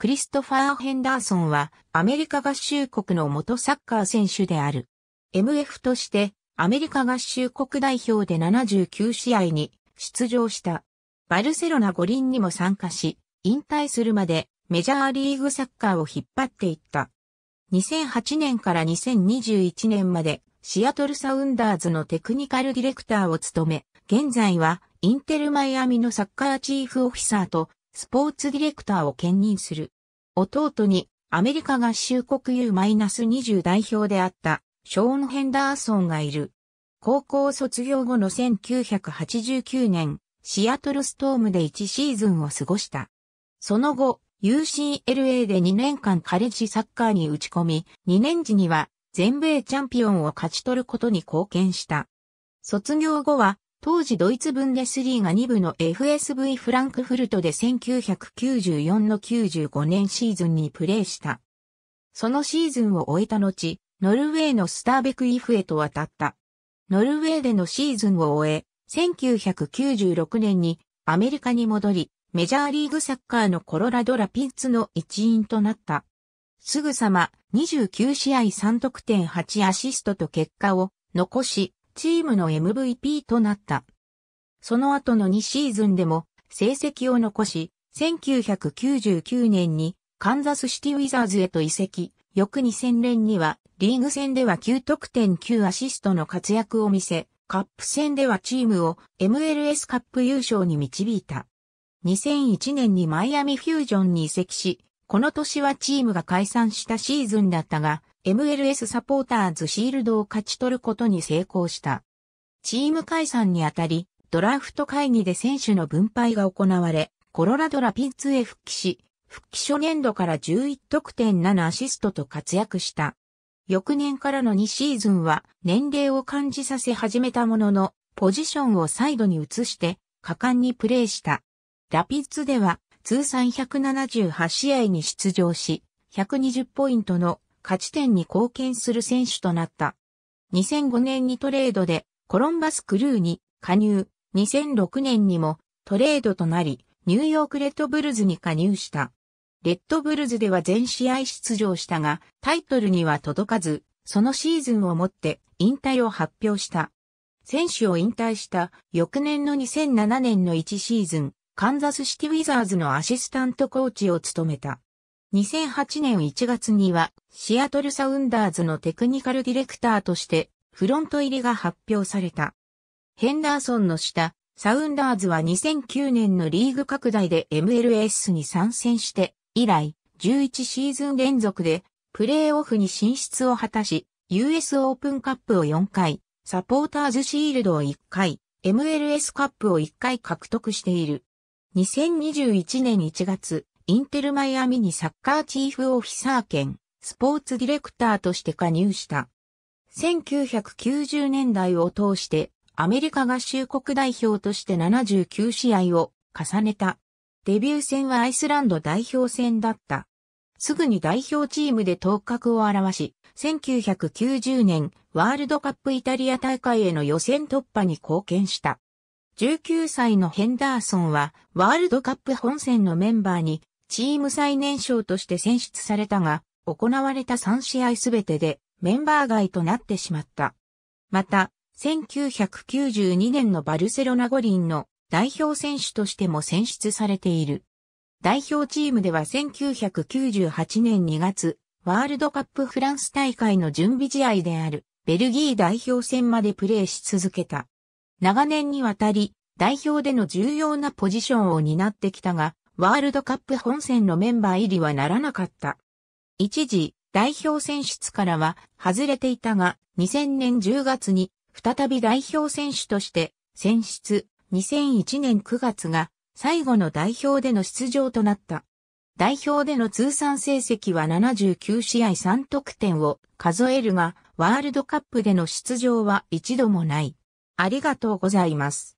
クリストファー・ヘンダーソンはアメリカ合衆国の元サッカー選手である。MF としてアメリカ合衆国代表で79試合に出場した。バルセロナ五輪にも参加し、引退するまでメジャーリーグサッカーを引っ張っていった。2008年から2021年までシアトルサウンダーズのテクニカルディレクターを務め、現在はインテルマイアミのサッカーチーフオフィサーとスポーツディレクターを兼任する。弟にアメリカ合衆国 U-20 代表であったショーン・ヘンダーソンがいる。高校卒業後の1989年、シアトルストームで1シーズンを過ごした。その後、UCLA で2年間カレッジサッカーに打ち込み、2年時には全米チャンピオンを勝ち取ることに貢献した。卒業後は当時ドイツブンデスリーが2部の FSV フランクフルトで1994の95年シーズンにプレーした。そのシーズンを終えた後、ノルウェーのスターベクイフへと渡った。ノルウェーでのシーズンを終え、1996年にアメリカに戻り、メジャーリーグサッカーのコロラドラピッツの一員となった。すぐさま29試合3得点8アシストと結果を残し、チームの MVP となった。その後の2シーズンでも成績を残し、1999年にカンザスシティウィザーズへと移籍、翌2000年にはリーグ戦では9得点9アシストの活躍を見せ、カップ戦ではチームを MLS カップ優勝に導いた。2001年にマイアミフュージョンに移籍し、この年はチームが解散したシーズンだったが、MLS サポーターズシールドを勝ち取ることに成功した。チーム解散にあたり、ドラフト会議で選手の分配が行われ、コロラドラピッツへ復帰し、復帰初年度から11得点7アシストと活躍した。翌年からの2シーズンは年齢を感じさせ始めたものの、ポジションをサイドに移して果敢にプレーした。ラピッツでは通算178試合に出場し、120ポイントの勝ち点に貢献する選手となった。2005年にトレードでコロンバスクルーに加入、2006年にもトレードとなり、ニューヨークレッドブルズに加入した。レッドブルズでは全試合出場したが、タイトルには届かず、そのシーズンをもって引退を発表した。選手を引退した翌年の2007年の1シーズン、カンザスシティウィザーズのアシスタントコーチを務めた。2008年1月には、シアトルサウンダーズのテクニカルディレクターとして、フロント入りが発表された。ヘンダーソンの下、サウンダーズは2009年のリーグ拡大で MLS に参戦して、以来、11シーズン連続で、プレーオフに進出を果たし、US オープンカップを4回、サポーターズシールドを1回、MLS カップを1回獲得している。2021年1月、インテルマイアミにサッカーチーフオフィサー兼スポーツディレクターとして加入した。1990年代を通してアメリカ合衆国代表として79試合を重ねた。デビュー戦はアイスランド代表戦だった。すぐに代表チームで頭角を現し、1990年ワールドカップイタリア大会への予選突破に貢献した。19歳のヘンダーソンはワールドカップ本戦のメンバーにチーム最年少として選出されたが、行われた3試合すべてでメンバー外となってしまった。また、1992年のバルセロナ五輪の代表選手としても選出されている。代表チームでは1998年2月、ワールドカップフランス大会の準備試合であるベルギー代表戦までプレーし続けた。長年にわたり、代表での重要なポジションを担ってきたが、ワールドカップ本戦のメンバー入りはならなかった。一時、代表選出からは外れていたが、2000年10月に再び代表選手として選出、2001年9月が最後の代表での出場となった。代表での通算成績は79試合3得点を数えるが、ワールドカップでの出場は一度もない。ありがとうございます。